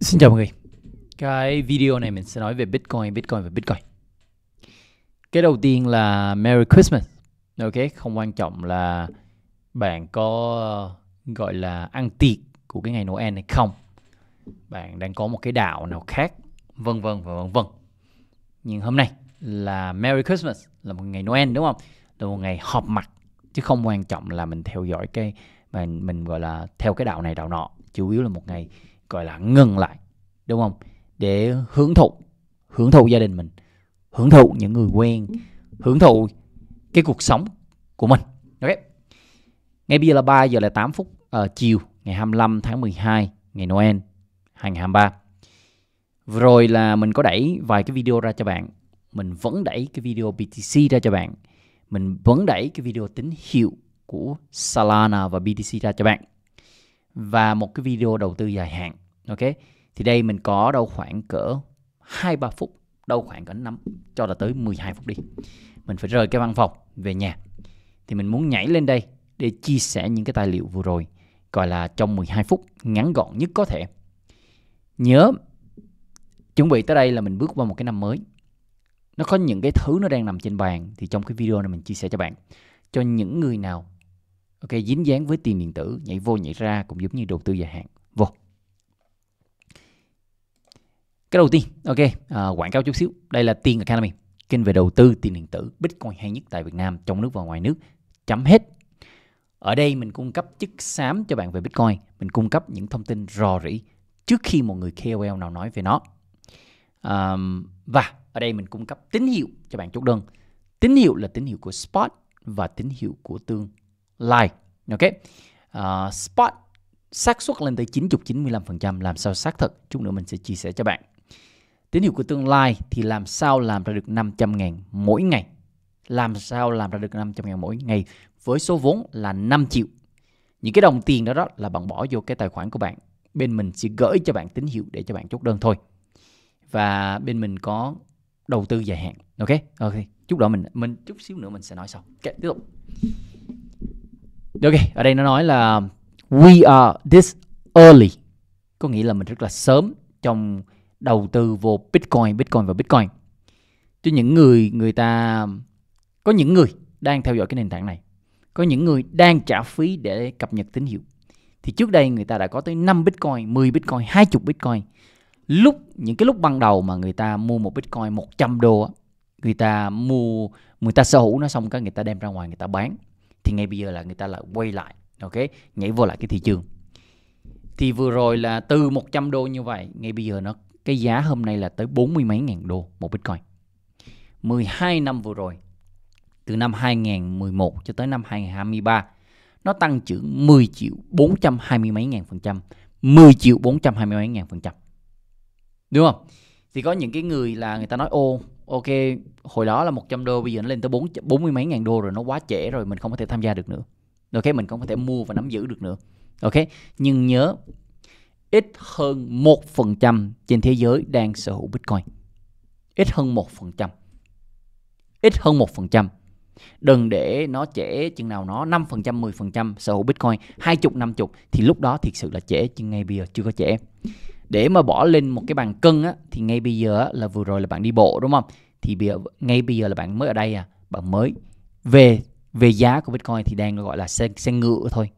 Xin chào mọi người Cái video này mình sẽ nói về Bitcoin, Bitcoin và Bitcoin Cái đầu tiên là Merry Christmas Ok, không quan trọng là bạn có ờ, gọi là ăn tiệc của cái ngày Noel hay không Bạn đang có một cái đạo nào khác Vân vân và vân vân Nhưng hôm nay là Merry Christmas Là một ngày Noel đúng không? Là một ngày họp mặt Chứ không quan trọng là mình theo dõi cái mình, mình gọi là theo cái đạo này đạo nọ Chủ yếu là một ngày gọi là ngừng lại đúng không để hưởng thụ hưởng thụ gia đình mình hưởng thụ những người quen ừ. hưởng thụ cái cuộc sống của mình ok ngay bây giờ là 3 giờ là 8 phút uh, chiều ngày 25 tháng 12 ngày Noel 2023 Vừa rồi là mình có đẩy vài cái video ra cho bạn Mình vẫn đẩy cái video BTC ra cho bạn Mình vẫn đẩy cái video tín hiệu của Solana và BTC ra cho bạn Và một cái video đầu tư dài hạn ok thì đây mình có đâu khoảng cỡ 2 3 phút đâu khoảng cỡ 5 cho là tới 12 phút đi mình phải rời cái văn phòng về nhà thì mình muốn nhảy lên đây để chia sẻ những cái tài liệu vừa rồi gọi là trong 12 phút ngắn gọn nhất có thể nhớ chuẩn bị tới đây là mình bước vào một cái năm mới nó có những cái thứ nó đang nằm trên bàn thì trong cái video này mình chia sẻ cho bạn cho những người nào ok dính dáng với tiền điện tử nhảy vô nhảy ra cũng giống như đầu tư dài hạn vô cái đầu tiên ok à, quảng cáo chút xíu đây là tiền academy kênh về đầu tư tiền điện tử bitcoin hay nhất tại việt nam trong nước và ngoài nước chấm hết ở đây mình cung cấp chất xám cho bạn về bitcoin mình cung cấp những thông tin rò rỉ trước khi một người KOL nào nói về nó à, và ở đây mình cung cấp tín hiệu cho bạn chốt đơn tín hiệu là tín hiệu của spot và tín hiệu của tương lai ok uh, spot xác suất lên tới 90 95% làm sao xác thực chút nữa mình sẽ chia sẻ cho bạn tín hiệu của tương lai thì làm sao làm ra được 500 ngàn mỗi ngày làm sao làm ra được 500 ngàn mỗi ngày với số vốn là 5 triệu những cái đồng tiền đó đó là bạn bỏ vô cái tài khoản của bạn bên mình sẽ gửi cho bạn tín hiệu để cho bạn chốt đơn thôi và bên mình có đầu tư dài hạn ok ok chút đó mình mình chút xíu nữa mình sẽ nói sau ok tiếp tục ok ở đây nó nói là we are this early có nghĩa là mình rất là sớm trong đầu tư vô Bitcoin, Bitcoin và Bitcoin. Cho những người người ta có những người đang theo dõi cái nền tảng này, có những người đang trả phí để cập nhật tín hiệu. Thì trước đây người ta đã có tới 5 Bitcoin, 10 Bitcoin, 20 Bitcoin. Lúc những cái lúc ban đầu mà người ta mua một Bitcoin 100 đô người ta mua người ta sở hữu nó xong cái người ta đem ra ngoài người ta bán thì ngay bây giờ là người ta lại quay lại ok nhảy vô lại cái thị trường thì vừa rồi là từ 100 đô như vậy ngay bây giờ nó cái giá hôm nay là tới 40 mấy ngàn đô một Bitcoin. 12 năm vừa rồi, từ năm 2011 cho tới năm 2023, nó tăng trưởng 10 triệu 420 mấy ngàn phần trăm. 10 triệu 420 mấy ngàn phần trăm. Đúng không? Thì có những cái người là người ta nói ô ok hồi đó là 100 đô bây giờ nó lên tới 4, 40 mấy ngàn đô rồi nó quá trễ rồi mình không có thể tham gia được nữa. Ok mình không có thể mua và nắm giữ được nữa. Ok nhưng nhớ ít hơn 1% trên thế giới đang sở hữu Bitcoin. Ít hơn 1%. Ít hơn 1%. Đừng để nó trễ chừng nào nó 5%, 10% sở hữu Bitcoin, 20, 50 thì lúc đó thiệt sự là trễ chứ ngay bây giờ chưa có trễ. Để mà bỏ lên một cái bàn cân á, thì ngay bây giờ á, là vừa rồi là bạn đi bộ đúng không? Thì bây giờ, ngay bây giờ là bạn mới ở đây à, bạn mới về về giá của Bitcoin thì đang gọi là xe, xe ngựa thôi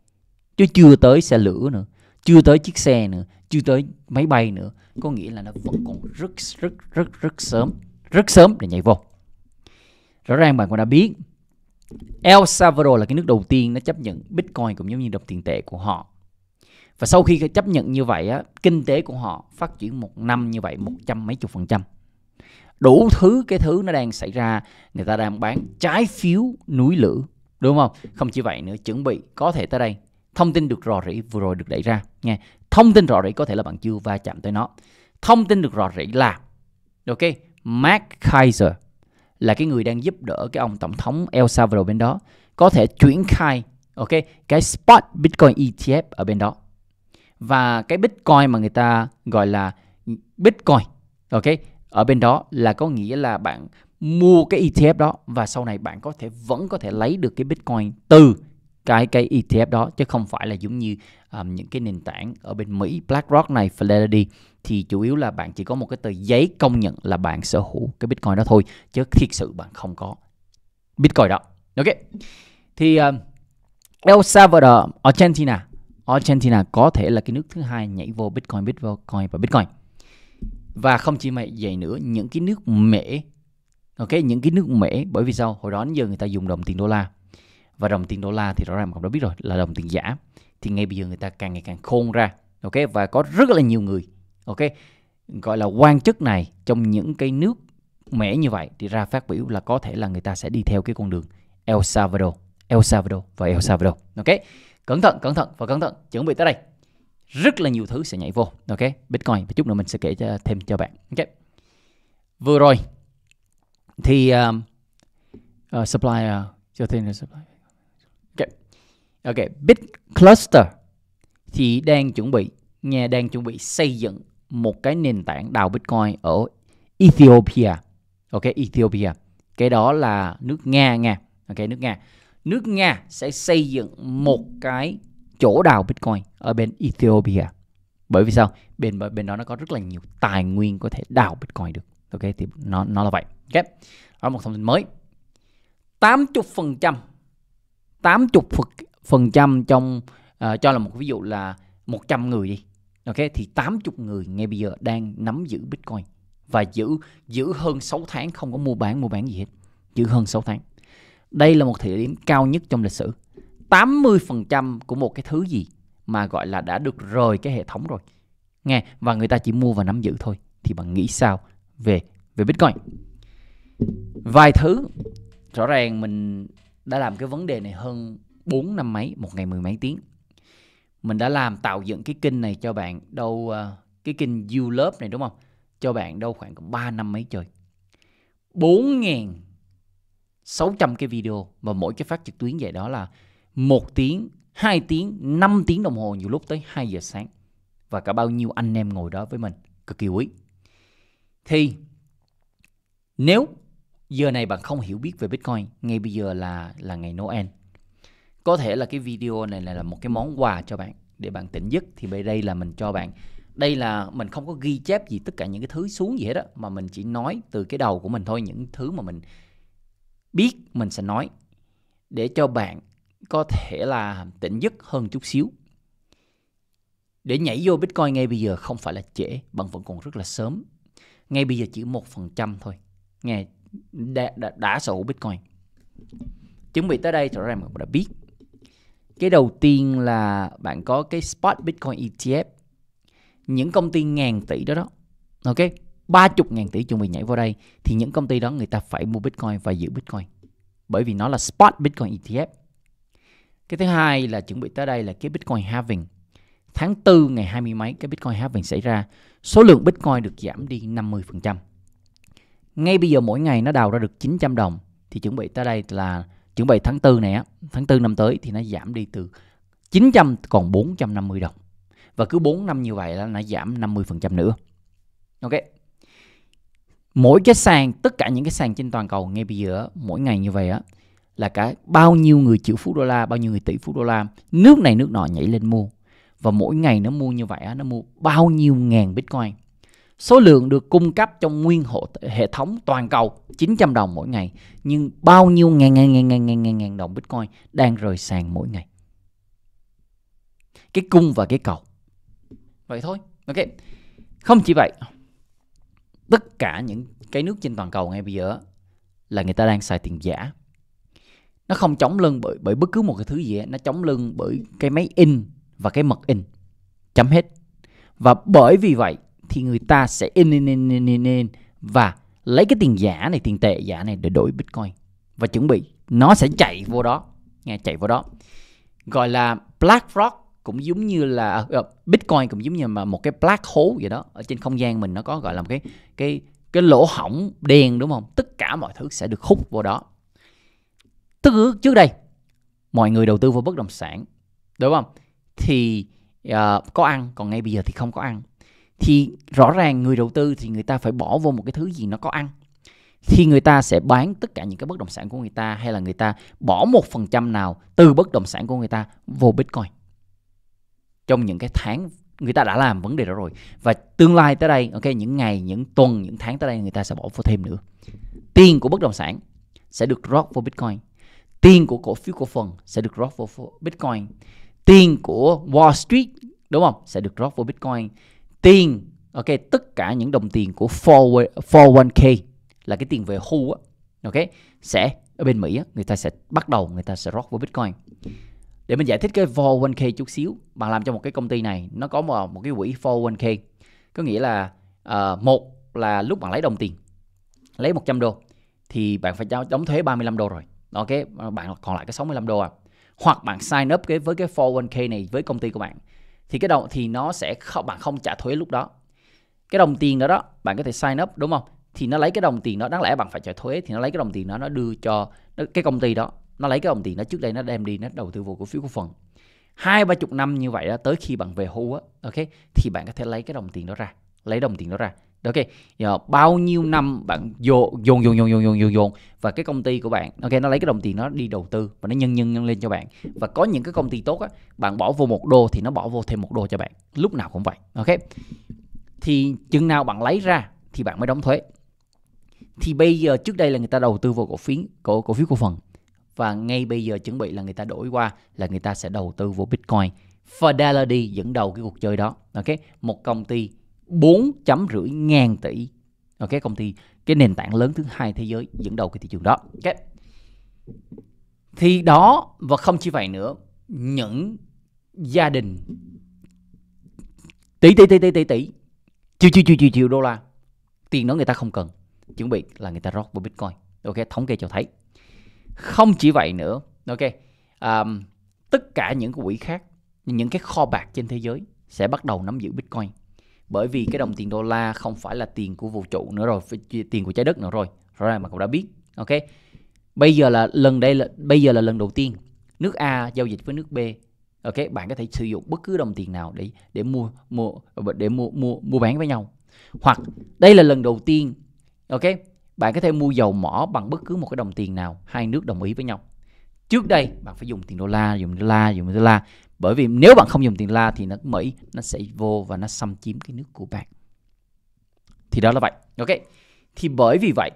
chứ chưa tới xe lửa nữa chưa tới chiếc xe nữa chưa tới máy bay nữa có nghĩa là nó vẫn còn rất rất rất rất sớm rất sớm để nhảy vô rõ ràng bạn cũng đã biết El Salvador là cái nước đầu tiên nó chấp nhận Bitcoin cũng giống như đồng tiền tệ của họ và sau khi chấp nhận như vậy á, kinh tế của họ phát triển một năm như vậy một trăm mấy chục phần trăm đủ thứ cái thứ nó đang xảy ra người ta đang bán trái phiếu núi lửa đúng không không chỉ vậy nữa chuẩn bị có thể tới đây thông tin được rò rỉ vừa rồi được đẩy ra nghe thông tin rò rỉ có thể là bạn chưa va chạm tới nó thông tin được rò rỉ là ok Mark Kaiser là cái người đang giúp đỡ cái ông tổng thống El Salvador bên đó có thể chuyển khai ok cái spot Bitcoin ETF ở bên đó và cái Bitcoin mà người ta gọi là Bitcoin ok ở bên đó là có nghĩa là bạn mua cái ETF đó và sau này bạn có thể vẫn có thể lấy được cái Bitcoin từ cái cái ETF đó chứ không phải là giống như um, những cái nền tảng ở bên Mỹ BlackRock này Fidelity thì chủ yếu là bạn chỉ có một cái tờ giấy công nhận là bạn sở hữu cái Bitcoin đó thôi chứ thiệt sự bạn không có Bitcoin đó. Ok. Thì um, El Salvador, Argentina, Argentina có thể là cái nước thứ hai nhảy vô Bitcoin, Bitcoin và Bitcoin. Và không chỉ vậy, vậy nữa, những cái nước mễ Ok, những cái nước mễ bởi vì sao? Hồi đó đến giờ người ta dùng đồng tiền đô la và đồng tiền đô la thì rõ ràng mọi người đã biết rồi là đồng tiền giả thì ngay bây giờ người ta càng ngày càng khôn ra ok và có rất là nhiều người ok gọi là quan chức này trong những cái nước mẻ như vậy thì ra phát biểu là có thể là người ta sẽ đi theo cái con đường El Salvador El Salvador và El Salvador ok cẩn thận cẩn thận và cẩn thận chuẩn bị tới đây rất là nhiều thứ sẽ nhảy vô ok bitcoin và chút nữa mình sẽ kể cho, thêm cho bạn ok vừa rồi thì um, uh, ờ, supply cho thêm là supply ok big cluster thì đang chuẩn bị nghe đang chuẩn bị xây dựng một cái nền tảng đào bitcoin ở Ethiopia ok Ethiopia cái đó là nước Nga nha ok nước Nga nước Nga sẽ xây dựng một cái chỗ đào bitcoin ở bên Ethiopia bởi vì sao bên bên đó nó có rất là nhiều tài nguyên có thể đào bitcoin được ok thì nó nó là vậy ok đó là một thông tin mới 80 phần trăm 80 phần trăm trong uh, cho là một ví dụ là 100 người đi ok thì 80 người ngay bây giờ đang nắm giữ bitcoin và giữ giữ hơn 6 tháng không có mua bán mua bán gì hết giữ hơn 6 tháng đây là một thời điểm cao nhất trong lịch sử 80% của một cái thứ gì mà gọi là đã được rời cái hệ thống rồi nghe và người ta chỉ mua và nắm giữ thôi thì bạn nghĩ sao về về bitcoin vài thứ rõ ràng mình đã làm cái vấn đề này hơn 4 năm mấy, một ngày mười mấy tiếng. Mình đã làm tạo dựng cái kênh này cho bạn đâu ờ, cái kênh You Love này đúng không? Cho bạn đâu khoảng 3 năm mấy trời. 4.600 cái video và mỗi cái phát trực tuyến vậy đó là một tiếng, 2 tiếng, 5 tiếng đồng hồ nhiều lúc tới 2 giờ sáng. Và cả bao nhiêu anh em ngồi đó với mình, cực kỳ quý. Thì nếu giờ này bạn không hiểu biết về Bitcoin, ngay bây giờ là là ngày Noel, có thể là cái video này là một cái món quà cho bạn để bạn tỉnh giấc thì bây đây là mình cho bạn đây là mình không có ghi chép gì tất cả những cái thứ xuống gì hết á mà mình chỉ nói từ cái đầu của mình thôi những thứ mà mình biết mình sẽ nói để cho bạn có thể là tỉnh giấc hơn chút xíu để nhảy vô Bitcoin ngay bây giờ không phải là trễ, bạn vẫn còn rất là sớm. Ngay bây giờ chỉ một phần trăm thôi. Nghe đã, đã, đã sở hữu Bitcoin. Chuẩn bị tới đây rõ ràng mình đã biết cái đầu tiên là bạn có cái spot bitcoin etf những công ty ngàn tỷ đó đó ok ba chục ngàn tỷ chuẩn bị nhảy vào đây thì những công ty đó người ta phải mua bitcoin và giữ bitcoin bởi vì nó là spot bitcoin etf cái thứ hai là chuẩn bị tới đây là cái bitcoin halving tháng 4 ngày 20 mấy cái bitcoin halving xảy ra số lượng bitcoin được giảm đi 50% ngay bây giờ mỗi ngày nó đào ra được 900 đồng thì chuẩn bị tới đây là chuẩn bị tháng 4 này á, tháng 4 năm tới thì nó giảm đi từ 900 còn 450 đồng. Và cứ 4 năm như vậy là nó giảm 50% nữa. Ok. Mỗi cái sàn, tất cả những cái sàn trên toàn cầu ngay bây giờ mỗi ngày như vậy á là cả bao nhiêu người triệu phú đô la, bao nhiêu người tỷ phú đô la, nước này nước nọ nhảy lên mua. Và mỗi ngày nó mua như vậy á, nó mua bao nhiêu ngàn Bitcoin Số lượng được cung cấp trong nguyên hộ hệ thống toàn cầu 900 đồng mỗi ngày, nhưng bao nhiêu ngàn ngàn ngàn ngàn ngàn ngàn, đồng Bitcoin đang rời sàn mỗi ngày. Cái cung và cái cầu. Vậy thôi. Ok. Không chỉ vậy, tất cả những cái nước trên toàn cầu ngay bây giờ là người ta đang xài tiền giả. Nó không chống lưng bởi bởi bất cứ một cái thứ gì, nó chống lưng bởi cái máy in và cái mật in. Chấm hết. Và bởi vì vậy thì người ta sẽ in in in in in, in và lấy cái tiền giả này tiền tệ giả này để đổi bitcoin và chuẩn bị nó sẽ chạy vô đó nghe chạy vô đó gọi là BlackRock cũng giống như là ờ, ờ, Bitcoin cũng giống như mà một cái black hole vậy đó ở trên không gian mình nó có gọi là một cái cái cái lỗ hỏng đen đúng không tất cả mọi thứ sẽ được hút vô đó tức trước đây mọi người đầu tư vào bất động sản đúng không thì uh, có ăn còn ngay bây giờ thì không có ăn thì rõ ràng người đầu tư thì người ta phải bỏ vô một cái thứ gì nó có ăn thì người ta sẽ bán tất cả những cái bất động sản của người ta hay là người ta bỏ một phần trăm nào từ bất động sản của người ta vô bitcoin trong những cái tháng người ta đã làm vấn đề đó rồi và tương lai tới đây ok những ngày những tuần những tháng tới đây người ta sẽ bỏ vô thêm nữa tiền của bất động sản sẽ được rót vô bitcoin tiền của cổ phiếu cổ phần sẽ được rót vô bitcoin tiền của wall street đúng không sẽ được rót vô bitcoin tiền ok tất cả những đồng tiền của 401k là cái tiền về hưu á ok sẽ ở bên Mỹ á, người ta sẽ bắt đầu người ta sẽ rót vào Bitcoin để mình giải thích cái 401k chút xíu bạn làm cho một cái công ty này nó có một, một cái quỹ 401k có nghĩa là uh, một là lúc bạn lấy đồng tiền lấy 100 đô thì bạn phải đóng thuế 35 đô rồi ok bạn còn lại cái 65 đô à hoặc bạn sign up cái với cái 401k này với công ty của bạn thì cái đồng thì nó sẽ không bạn không trả thuế lúc đó cái đồng tiền đó đó bạn có thể sign up đúng không thì nó lấy cái đồng tiền đó đáng lẽ bạn phải trả thuế thì nó lấy cái đồng tiền đó nó đưa cho cái công ty đó nó lấy cái đồng tiền đó trước đây nó đem đi nó đầu tư vào cổ phiếu cổ phần hai ba chục năm như vậy đó tới khi bạn về hưu á ok thì bạn có thể lấy cái đồng tiền đó ra lấy đồng tiền đó ra ok giờ bao nhiêu năm bạn dồn dồn dồn dồn dồn dồn dồn và cái công ty của bạn ok nó lấy cái đồng tiền nó đi đầu tư và nó nhân nhân nhân lên cho bạn và có những cái công ty tốt á bạn bỏ vô một đô thì nó bỏ vô thêm một đô cho bạn lúc nào cũng vậy ok thì chừng nào bạn lấy ra thì bạn mới đóng thuế thì bây giờ trước đây là người ta đầu tư vào cổ phiếu cổ cổ phiếu cổ phần và ngay bây giờ chuẩn bị là người ta đổi qua là người ta sẽ đầu tư vào bitcoin Fidelity dẫn đầu cái cuộc chơi đó ok một công ty 4 chấm rưỡi ngàn tỷ ok công ty cái nền tảng lớn thứ hai thế giới dẫn đầu cái thị trường đó ok, thì đó và không chỉ vậy nữa những gia đình tỷ tỷ tỷ tỷ tỷ tỷ triệu triệu triệu triệu triệu đô la tiền đó người ta không cần chuẩn bị là người ta rót vào bitcoin ok thống kê cho thấy không chỉ vậy nữa ok um, tất cả những quỹ khác những cái kho bạc trên thế giới sẽ bắt đầu nắm giữ bitcoin bởi vì cái đồng tiền đô la không phải là tiền của vũ trụ nữa rồi tiền của trái đất nữa rồi rõ ràng mà cũng đã biết ok bây giờ là lần đây là bây giờ là lần đầu tiên nước A giao dịch với nước B ok bạn có thể sử dụng bất cứ đồng tiền nào để để mua mua để mua mua mua bán với nhau hoặc đây là lần đầu tiên ok bạn có thể mua dầu mỏ bằng bất cứ một cái đồng tiền nào hai nước đồng ý với nhau trước đây bạn phải dùng tiền đô la dùng đô la dùng đô la bởi vì nếu bạn không dùng tiền la thì nó mỹ nó sẽ vô và nó xâm chiếm cái nước của bạn thì đó là vậy ok thì bởi vì vậy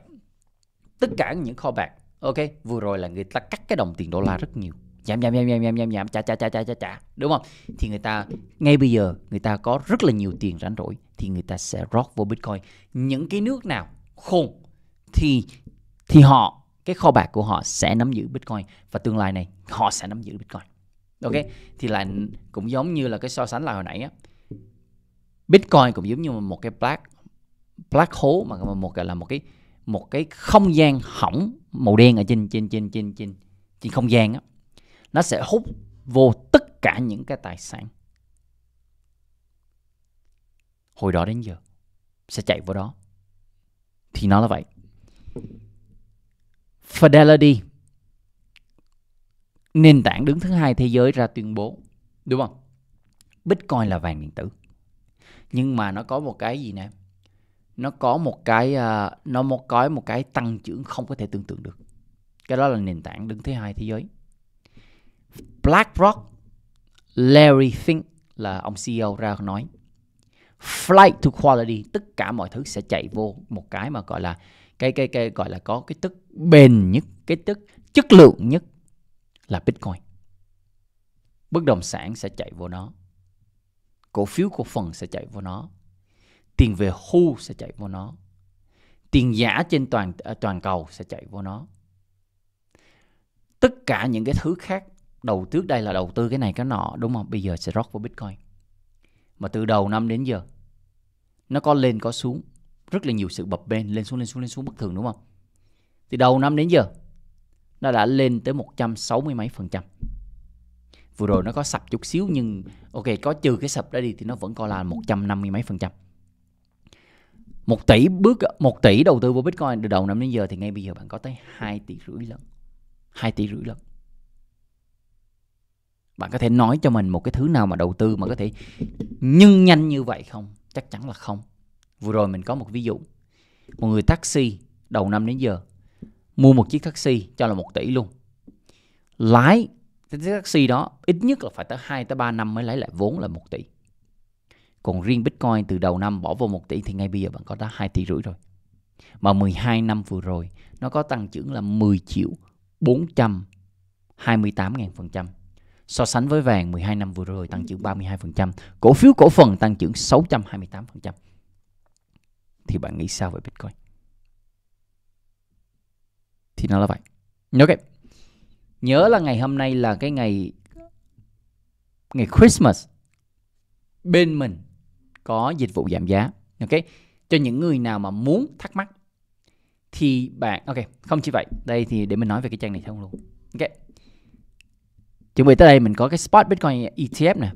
tất cả những kho bạc ok vừa rồi là người ta cắt cái đồng tiền đô la rất nhiều giảm giảm giảm giảm giảm giảm giảm chả chả chả chả chả chả đúng không thì người ta ngay bây giờ người ta có rất là nhiều tiền rảnh rỗi thì người ta sẽ rót vô bitcoin những cái nước nào khôn thì thì họ cái kho bạc của họ sẽ nắm giữ bitcoin và tương lai này họ sẽ nắm giữ bitcoin ok ừ. thì là cũng giống như là cái so sánh là hồi nãy á bitcoin cũng giống như một cái black black hole mà một cái là một cái một cái không gian hỏng màu đen ở trên trên trên trên trên trên không gian á nó sẽ hút vô tất cả những cái tài sản hồi đó đến giờ sẽ chạy vào đó thì nó là vậy fidelity nền tảng đứng thứ hai thế giới ra tuyên bố đúng không bitcoin là vàng điện tử nhưng mà nó có một cái gì nè nó có một cái à, nó một cái một cái tăng trưởng không có thể tưởng tượng được cái đó là nền tảng đứng thứ hai thế giới BlackRock Larry Fink là ông CEO ra nói flight to quality tất cả mọi thứ sẽ chạy vô một cái mà gọi là cái cái cái gọi là có cái tức bền nhất cái tức chất lượng nhất là Bitcoin. Bất động sản sẽ chạy vô nó. Cổ phiếu cổ phần sẽ chạy vô nó. Tiền về hưu sẽ chạy vô nó. Tiền giả trên toàn à, toàn cầu sẽ chạy vô nó. Tất cả những cái thứ khác đầu trước đây là đầu tư cái này cái nọ đúng không? Bây giờ sẽ rót vào Bitcoin. Mà từ đầu năm đến giờ nó có lên có xuống, rất là nhiều sự bập bênh lên xuống lên xuống lên xuống bất thường đúng không? Từ đầu năm đến giờ nó đã lên tới 160 mấy phần trăm vừa rồi nó có sập chút xíu nhưng ok có trừ cái sập đó đi thì nó vẫn còn là 150 mấy phần trăm một tỷ bước một tỷ đầu tư vào Bitcoin từ đầu năm đến giờ thì ngay bây giờ bạn có tới 2 tỷ rưỡi lần 2 tỷ rưỡi lần bạn có thể nói cho mình một cái thứ nào mà đầu tư mà có thể nhưng nhanh như vậy không chắc chắn là không vừa rồi mình có một ví dụ một người taxi đầu năm đến giờ mua một chiếc taxi cho là 1 tỷ luôn lái chiếc taxi đó ít nhất là phải tới 2 tới 3 năm mới lấy lại vốn là 1 tỷ còn riêng Bitcoin từ đầu năm bỏ vô 1 tỷ thì ngay bây giờ bạn có tới 2 tỷ rưỡi rồi mà 12 năm vừa rồi nó có tăng trưởng là 10 triệu 428 ngàn phần trăm so sánh với vàng 12 năm vừa rồi tăng trưởng 32%, cổ phiếu cổ phần tăng trưởng 628%. Thì bạn nghĩ sao về Bitcoin? thì nó là vậy ok nhớ là ngày hôm nay là cái ngày ngày Christmas bên mình có dịch vụ giảm giá ok cho những người nào mà muốn thắc mắc thì bạn ok không chỉ vậy đây thì để mình nói về cái trang này xong luôn ok chuẩn bị tới đây mình có cái spot bitcoin ETF nè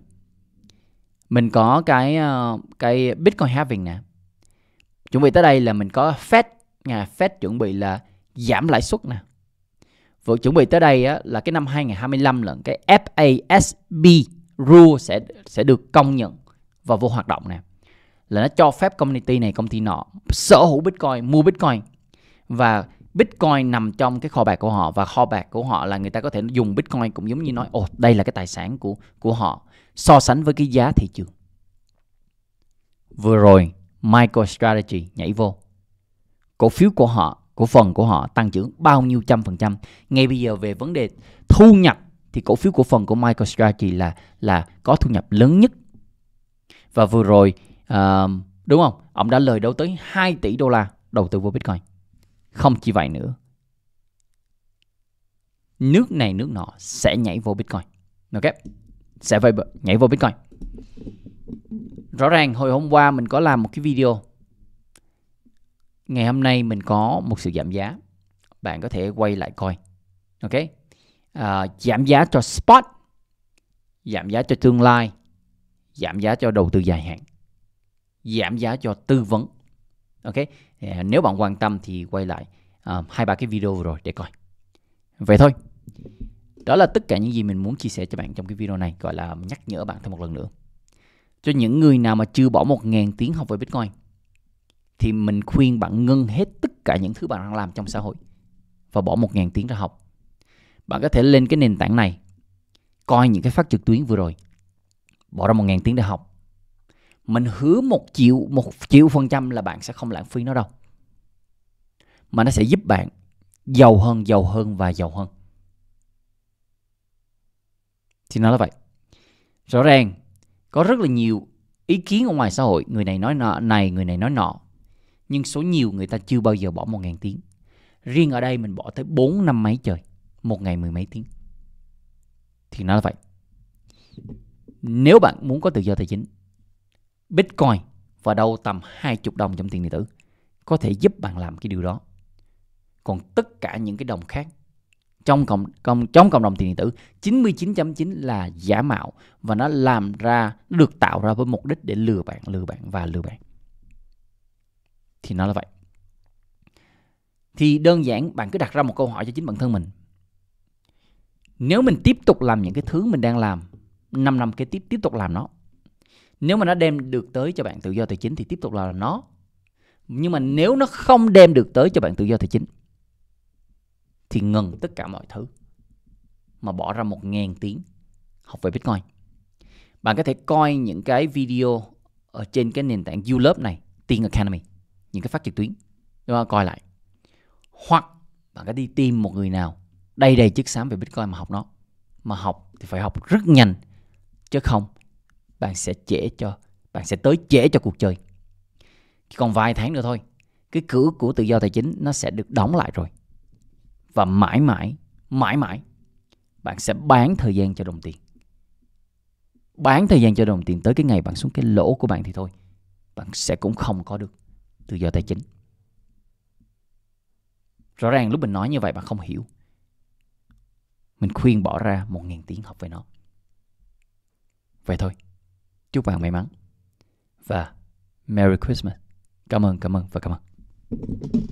mình có cái ờ, cái bitcoin halving nè chuẩn bị tới đây là mình có fed nhà fed chuẩn bị là giảm lãi suất nè vừa chuẩn bị tới đây á, là cái năm 2025 lần cái FASB rule sẽ sẽ được công nhận và vô hoạt động nè là nó cho phép community này công ty nọ sở hữu bitcoin mua bitcoin và bitcoin nằm trong cái kho bạc của họ và kho bạc của họ là người ta có thể dùng bitcoin cũng giống như nói ồ đây là cái tài sản của của họ so sánh với cái giá thị trường vừa rồi MicroStrategy nhảy vô cổ phiếu của họ cổ phần của họ tăng trưởng bao nhiêu trăm phần trăm ngay bây giờ về vấn đề thu nhập thì cổ phiếu cổ phần của MicroStrategy là là có thu nhập lớn nhất và vừa rồi uh, đúng không ông đã lời đầu tới 2 tỷ đô la đầu tư vào Bitcoin không chỉ vậy nữa nước này nước nọ sẽ nhảy vô Bitcoin ok sẽ phải nhảy vô Bitcoin rõ ràng hồi hôm qua mình có làm một cái video ngày hôm nay mình có một sự giảm giá bạn có thể quay lại coi ok à, giảm giá cho spot giảm giá cho tương lai giảm giá cho đầu tư dài hạn giảm giá cho tư vấn ok à, nếu bạn quan tâm thì quay lại à, hai ba cái video vừa rồi để coi vậy thôi đó là tất cả những gì mình muốn chia sẻ cho bạn trong cái video này gọi là nhắc nhở bạn thêm một lần nữa cho những người nào mà chưa bỏ một 000 tiếng học về Bitcoin thì mình khuyên bạn ngưng hết tất cả những thứ bạn đang làm trong xã hội và bỏ 1.000 tiếng ra học. Bạn có thể lên cái nền tảng này, coi những cái phát trực tuyến vừa rồi, bỏ ra 1.000 tiếng để học. Mình hứa một triệu, một triệu phần trăm là bạn sẽ không lãng phí nó đâu. Mà nó sẽ giúp bạn giàu hơn, giàu hơn và giàu hơn. Thì nó là vậy. Rõ ràng, có rất là nhiều ý kiến ở ngoài xã hội, người này nói nọ này, người này nói nọ nhưng số nhiều người ta chưa bao giờ bỏ 1.000 tiếng riêng ở đây mình bỏ tới 4 năm mấy trời một ngày mười mấy tiếng thì nó là vậy nếu bạn muốn có tự do tài chính Bitcoin và đâu tầm 20 đồng trong tiền điện tử có thể giúp bạn làm cái điều đó còn tất cả những cái đồng khác trong cộng, cộng trong cộng đồng tiền điện tử 99.9 là giả mạo và nó làm ra nó được tạo ra với mục đích để lừa bạn lừa bạn và lừa bạn thì nó là vậy thì đơn giản bạn cứ đặt ra một câu hỏi cho chính bản thân mình nếu mình tiếp tục làm những cái thứ mình đang làm 5 năm kế tiếp tiếp tục làm nó nếu mà nó đem được tới cho bạn tự do tài chính thì tiếp tục là nó nhưng mà nếu nó không đem được tới cho bạn tự do tài chính thì ngừng tất cả mọi thứ mà bỏ ra một 000 tiếng học về Bitcoin. Bạn có thể coi những cái video ở trên cái nền tảng youtube này, Tiên Academy những cái phát trực tuyến đó, coi lại hoặc bạn có đi tìm một người nào đầy đầy chất xám về bitcoin mà học nó mà học thì phải học rất nhanh chứ không bạn sẽ trễ cho bạn sẽ tới trễ cho cuộc chơi còn vài tháng nữa thôi cái cửa của tự do tài chính nó sẽ được đóng lại rồi và mãi mãi mãi mãi bạn sẽ bán thời gian cho đồng tiền bán thời gian cho đồng tiền tới cái ngày bạn xuống cái lỗ của bạn thì thôi bạn sẽ cũng không có được tự do tài chính rõ ràng lúc mình nói như vậy bạn không hiểu mình khuyên bỏ ra một ngàn tiếng học về nó vậy thôi chúc bạn may mắn và merry christmas cảm ơn cảm ơn và cảm ơn